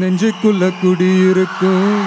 நெஞ்சுக்குள்ள குடியிருக்கும்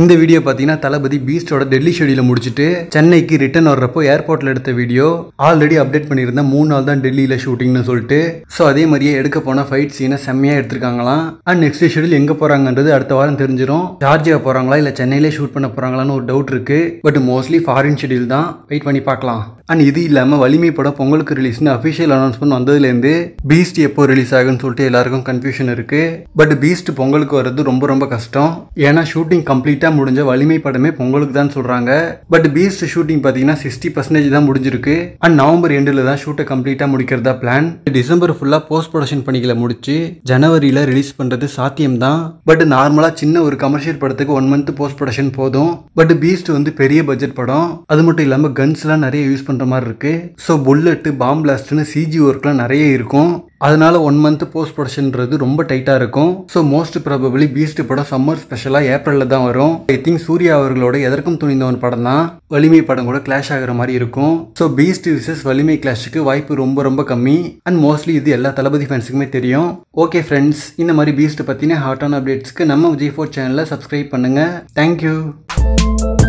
இந்த வீடியோ பார்த்தீங்கன்னா தளபதி பீஸ்டோட டெல்லி ஷெடியூல முடிச்சுட்டு சென்னைக்கு ரிட்டர்ன் வர்றப்போ ஏர்போர்ட்டில் எடுத்த வீடியோ ஆல்ரெடி அப்டேட் பண்ணியிருந்தேன் மூணு நாள் தான் டெல்லியில் ஷூட்டிங்னு சொல்லிட்டு ஸோ அதே மாதிரியே எடுக்க போன ஃபைட் சீனை செம்மையாக எடுத்திருக்காங்களாம் அண்ட் நெக்ஸ்ட் ஷெடியூல் எங்கே போகிறாங்கன்றது அடுத்த வாரம் தெரிஞ்சிடும் ஜார்ஜியா போகிறாங்களா இல்லை சென்னையிலே ஷூட் பண்ண போகிறாங்களான்னு ஒரு டவுட் இருக்குது பட் மோஸ்ட்லி ஃபாரின் ஷெடியூல் தான் வெயிட் பண்ணி பார்க்கலாம் அண்ட் இது இல்லாமல் வலிமை படம் பொங்கலுக்கு ரிலீஸ்னு அஃபிஷியல் அனௌன்ஸ்மெண்ட் வந்ததுலேருந்து பீஸ்ட் எப்போ ரிலீஸ் ஆகுன்னு சொல்லிட்டு எல்லாருக்கும் கன்ஃபியூஷன் இருக்குது பட் பீஸ்ட் பொங்கலுக்கு வர்றது ரொம்ப ரொம்ப கஷ்டம் ஏன்னா ஷூட்டிங் கம்ப்ளீட்டாக கம்ப்ளீட்டாக முடிஞ்ச வலிமை படமே பொங்கலுக்கு தான் சொல்கிறாங்க பட் பீஸ்ட் ஷூட்டிங் பார்த்தீங்கன்னா சிக்ஸ்டி பர்சன்டேஜ் தான் முடிஞ்சிருக்கு அண்ட் நவம்பர் எண்டில் தான் ஷூட்டை கம்ப்ளீட்டாக முடிக்கிறதா பிளான் டிசம்பர் ஃபுல்லாக போஸ்ட் ப்ரொடக்ஷன் பணிகளை முடிச்சு ஜனவரியில் ரிலீஸ் பண்ணுறது சாத்தியம் தான் பட் நார்மலாக சின்ன ஒரு கமர்ஷியல் படத்துக்கு ஒன் மந்த் போஸ்ட் ப்ரொடக்ஷன் போதும் பட் பீஸ்ட் வந்து பெரிய பட்ஜெட் படம் அது மட்டும் இல்லாமல் கன்ஸ்லாம் நிறைய யூஸ் பண்ணுற மாதிரி இருக்குது ஸோ புல்லட்டு பாம்பிளாஸ்ட்னு சிஜி ஒர்க்லாம் நிறைய இருக்கும் அதனால் ஒன் மந்த் போஸ்ட் ப்ரொடக்ஷன்றது ரொம்ப டைட்டாக இருக்கும் ஸோ மோஸ்ட் ப்ராபபிளி பீஸ்ட் படம் சம்மர் ஸ்பெஷலாக ஏப்ரலில் தான் வரும் ஐ திங்க் சூர்யா அவர்களோட எதற்கும் துணிந்தவன் படம் தான் வலிமை படம் கூட கிளாஷ் ஆகிற மாதிரி இருக்கும் ஸோ பீஸ்ட் விசஸ் வலிமை கிளாஷுக்கு வாய்ப்பு ரொம்ப ரொம்ப கம்மி அண்ட் மோஸ்ட்லி இது எல்லா தளபதி ஃபேன்ஸுக்குமே தெரியும் ஓகே ஃப்ரெண்ட்ஸ் இந்த மாதிரி பீஸ்ட் பற்றின ஹாட்டான அப்டேட்ஸ்க்கு நம்ம விஜய் ஃபோர் சேனலில் சப்ஸ்கிரைப் பண்ணுங்கள் தேங்க்யூ